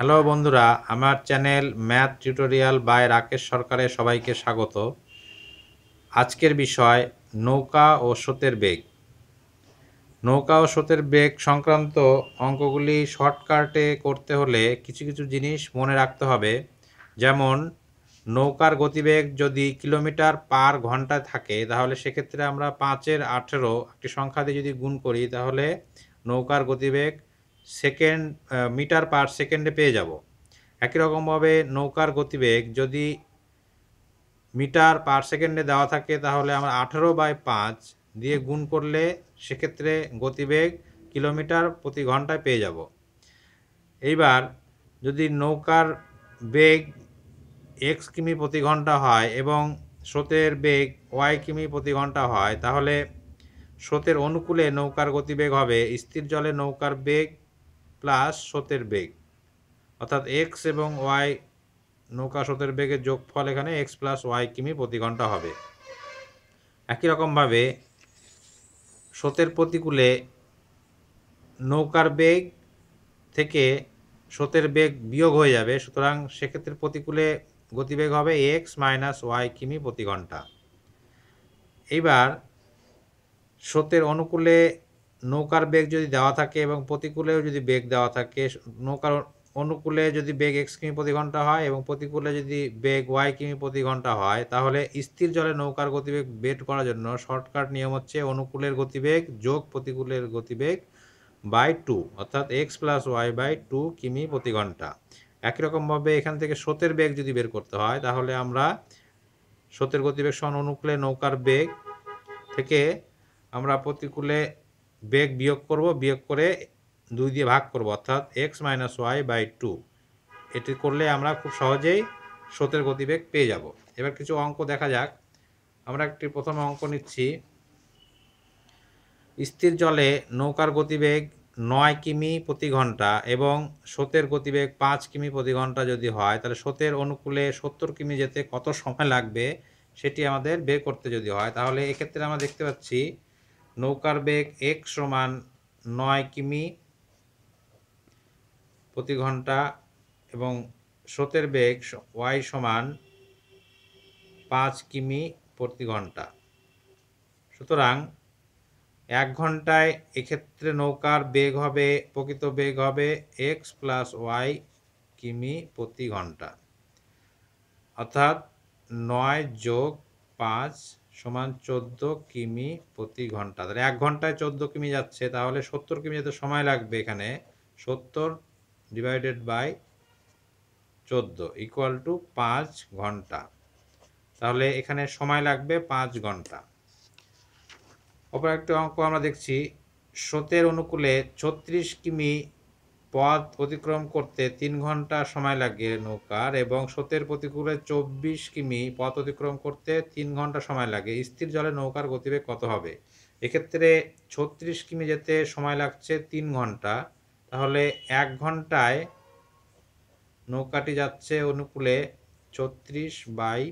hello বন্ধুরা আমার channel math tutorial by Rakesh সরকারে সবাইকে স্বাগত আজকের বিষয় নৌকা ও স্রোতের বেগ নৌকা ও স্রোতের বেগ সংক্রান্ত অঙ্কগুলি শর্টকাটে করতে হলে কিছু কিছু জিনিস মনে রাখতে হবে যেমন নৌকার গতিবেগ যদি কিলোমিটার পার ঘন্টায় থাকে তাহলে সেক্ষেত্রে আমরা পাঁচের আঠেরো একটি সংখ্যা দিয়ে যদি গুণ করি তাহলে নৌকার গতিবেগ সেকেন্ড মিটার পার সেকেন্ডে পেয়ে যাব একই রকমভাবে নৌকার গতিবেগ যদি মিটার পার সেকেন্ডে দেওয়া থাকে তাহলে আমরা আঠেরো বাই পাঁচ দিয়ে গুণ করলে সেক্ষেত্রে গতিবেগ কিলোমিটার প্রতি ঘন্টায় পেয়ে যাব এইবার যদি নৌকার বেগ এক্স কিমি প্রতি ঘন্টা হয় এবং স্রোতের বেগ ওয়াই কিমি প্রতি ঘন্টা হয় তাহলে স্রোতের অনুকূলে নৌকার গতিবেগ হবে স্থির জলে নৌকার বেগ প্লাস স্রোতের বেগ অর্থাৎ এক্স এবং ওয়াই নৌকা স্রোতের বেগের যোগফল এখানে এক্স প্লাস ওয়াই কিমি প্রতি ঘন্টা হবে একই রকমভাবে স্রোতের প্রতিকূলে নৌকার বেগ থেকে স্রোতের বেগ বিয়োগ হয়ে যাবে সুতরাং সেক্ষেত্রে প্রতিকূলে গতিবেগ হবে এক্স মাইনাস ওয়াই কিমি প্রতি ঘন্টা এইবার স্রোতের অনুকূলে নৌকার বেগ যদি দেওয়া থাকে এবং প্রতিকূলেও যদি বেগ দেওয়া থাকে নৌকার অনুকূলে যদি বেগ এক্স কিমি প্রতি ঘন্টা হয় এবং প্রতিকূলে যদি বেগ ওয়াই কিমি প্রতি ঘন্টা হয় তাহলে স্থির জলে নৌকার গতিবেগ বেট করার জন্য শর্টকাট নিয়ম হচ্ছে অনুকূলের গতিবেগ যোগ প্রতিকূলের গতিবেগ বাই টু অর্থাৎ x plus y by two কিমি প্রতি ঘন্টা একই রকমভাবে এখান থেকে স্রোতের বেগ যদি বের করতে হয় তাহলে আমরা স্রোতের গতিবেগ সন অনুকূলে নৌকার বেগ থেকে আমরা প্রতিকূলে বেগ বিয়োগ করব বিয়োগ করে দুই দিয়ে ভাগ করব অর্থাৎ x minus y by two এটি করলে আমরা খুব সহজেই স্রোতের গতিবেগ পেয়ে যাব এবার কিছু অঙ্ক দেখা যাক আমরা একটি প্রথম অঙ্ক নিচ্ছি স্থির জলে নৌকার গতিবেগ নয় কিমি প্রতি ঘন্টা এবং স্রোতের গতিবেগ পাঁচ কিমি প্রতি ঘন্টা যদি হয় তাহলে স্রোতের অনুকূলে সত্তর কিমি যেতে কত সময় লাগবে সেটি আমাদের বের করতে যদি হয় তাহলে এক্ষেত্রে আমরা দেখতে পাচ্ছি নৌকার বেগ এক সমান নয় কিমি প্রতি ঘন্টা এবং স্রোতের বেগ ওয়াই সমান পাঁচ কিমি প্রতি ঘন্টা সুতরাং এক ঘন্টায় এক্ষেত্রে নৌকার বেগ হবে প্রকৃত বেগ হবে এক্স প্লাস ওয়াই কিমি প্রতি ঘন্টা অর্থাৎ নয় যোগ পাঁচ সমান চোদ্দ কিমি প্রতি ঘন্টা তাহলে এক ঘন্টায় চোদ্দ কিমি যাচ্ছে তাহলে সত্তর কিমি যেতে সময় লাগবে এখানে সত্তর ডিভাইডেড বাই চোদ্দ ইকুয়াল টু পাঁচ ঘন্টা তাহলে এখানে সময় লাগবে পাঁচ ঘন্টা অপর একটি অঙ্ক আমরা দেখছি স্রোতের অনুকূলে ছত্রিশ কিমি পথ অতিক্রম করতে তিন ঘন্টা সময় লাগে নৌকার এবং স্রোতের প্রতিকূলে চব্বিশ কিমি পথ অতিক্রম করতে তিন ঘন্টা সময় লাগে স্থির জলে নৌকার গতিবেগ কত হবে এক্ষেত্রে ছত্রিশ কিমি যেতে সময় লাগছে তিন ঘন্টা তাহলে এক ঘন্টায় নৌকাটি যাচ্ছে অনুকূলে ছত্রিশ বাই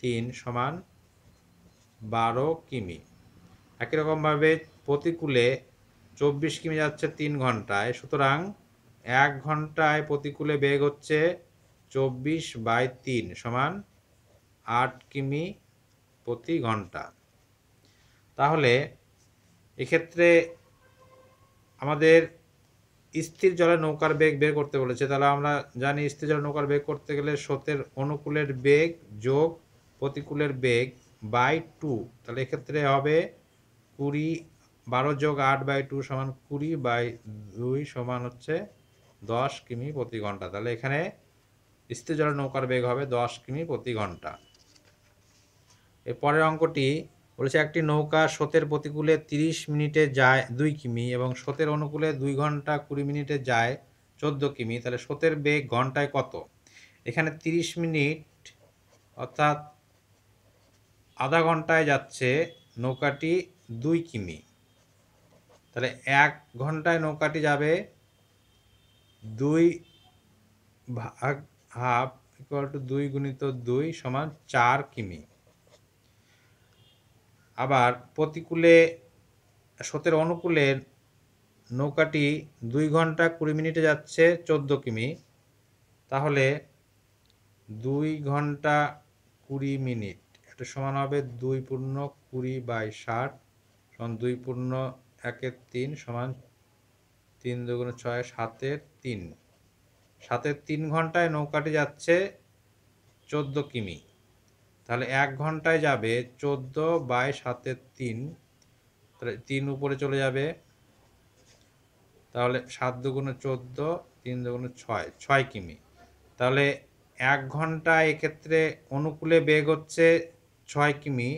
তিন সমান বারো কিমি একই রকমভাবে প্রতিকূলে চব্বিশ কিমি যাচ্ছে তিন ঘন্টায় সুতরাং এক ঘন্টায় প্রতিকূলে বেগ হচ্ছে চব্বিশ বাই তিন সমান আট কিমি প্রতি ঘন্টা তাহলে এক্ষেত্রে আমাদের স্থির জলে নৌকার বেগ বের করতে বলেছে তাহলে আমরা জানি স্থির জলে নৌকার বেগ করতে গেলে স্রোতের অনুকূলের বেগ যোগ প্রতিকূলের বেগ বাই টু তাহলে এক্ষেত্রে হবে কুড়ি বারো যোগ আট বাই টু সমান কুড়ি বাই দুই সমান হচ্ছে দশ কিমি প্রতি ঘন্টা তাহলে এখানে স্থিরজল নৌকার বেগ হবে দশ কিমি প্রতি ঘন্টা এর পরের অঙ্কটি বলেছে একটি নৌকা স্রোতের প্রতিকূলে 30 মিনিটে যায় দুই কিমি এবং স্রোতের অনুকূলে দুই ঘন্টা কুড়ি মিনিটে যায় চোদ্দ কিমি তাহলে স্রোতের বেগ ঘন্টায় কত এখানে 30 মিনিট অর্থাৎ আধা ঘন্টায় যাচ্ছে নৌকাটি দুই কিমি তাহলে এক ঘন্টায় নৌকাটি যাবে দুই ভাগ হাফ ইকুয়াল টু দুই গুণিত দুই সমান চার কিমি আবার প্রতিকূলে সতের অনুকূলে নৌকাটি দুই ঘন্টা কুড়ি মিনিটে যাচ্ছে চোদ্দ কিমি তাহলে দুই ঘন্টা কুড়ি মিনিট এটা সমান হবে দুই পূর্ণ কুড়ি বাই ষাট সমান দুই পূর্ণ একের তিন সমান তিন দুগুণ ছয় সাতের তিন সাতের তিন ঘন্টায় নৌকাটি যাচ্ছে চোদ্দো কিমি তাহলে এক ঘন্টায় যাবে চোদ্দো বাই সাতের তিন তাহলে তিন উপরে চলে যাবে তাহলে সাত দুগুণে চোদ্দো তিন দুগুণে ছয় ছয় কিমি তাহলে এক ঘন্টায় এক্ষেত্রে অনুকূলে বেগ হচ্ছে ছয় কিমি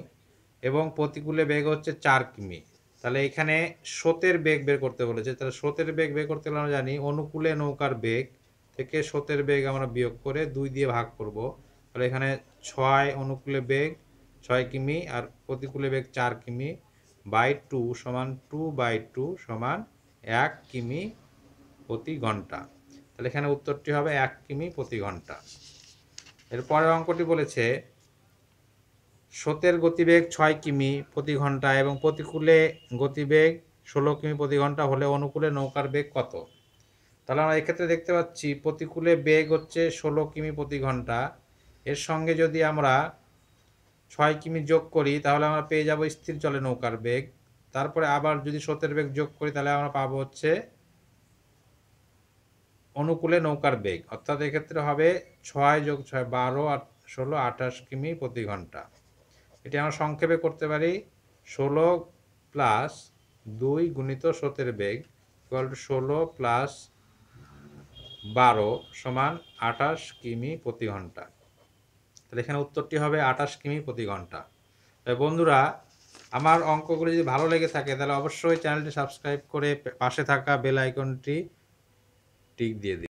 এবং প্রতিকূলে বেগ হচ্ছে চার কিমি তাহলে এখানে স্রোতের বেগ বের করতে বলেছে তাহলে স্রোতের বেগ বের করতে আমরা জানি অনুকূলে নৌকার বেগ থেকে স্রোতের বেগ আমরা বিয়োগ করে দুই দিয়ে ভাগ করব তাহলে এখানে ছয় অনুকূলে বেগ ছয় কিমি আর প্রতিকূলে বেগ চার কিমি বাই টু সমান টু বাই টু সমান এক কিমি প্রতি ঘন্টা তাহলে এখানে উত্তরটি হবে এক কিমি প্রতি ঘন্টা এরপরের অঙ্কটি বলেছে স্রোতের গতিবেগ ছয় কিমি প্রতি ঘন্টা এবং প্রতিকূলে গতিবেগ ষোলো কিমি প্রতি ঘন্টা হলে অনুকূলে নৌকার বেগ কত তাহলে আমরা এক্ষেত্রে দেখতে পাচ্ছি প্রতিকূলে বেগ হচ্ছে ষোলো কিমি প্রতি ঘন্টা এর সঙ্গে যদি আমরা ছয় কিমি যোগ করি তাহলে আমরা পেয়ে যাব স্থির চলে নৌকার বেগ তারপরে আবার যদি স্রোতের বেগ যোগ করি তাহলে আমরা পাবো হচ্ছে অনুকূলে নৌকার বেগ অর্থাৎ এক্ষেত্রে হবে ছয় যোগ ছয় বারো আর ষোলো আঠাশ কিমি প্রতি ঘন্টা এটি আমরা সংক্ষেপে করতে পারি ষোলো প্লাস দুই গুণিত সতের বেগ ইকুয়াল টু ষোলো প্লাস বারো সমান আঠাশ কিমি প্রতি ঘন্টা তাহলে এখানে উত্তরটি হবে আঠাশ কিমি প্রতি ঘন্টা তাই বন্ধুরা আমার অঙ্কগুলি যদি ভালো লেগে থাকে তাহলে অবশ্যই চ্যানেলটি সাবস্ক্রাইব করে পাশে থাকা বেল আইকনটি টিক দিয়ে দিন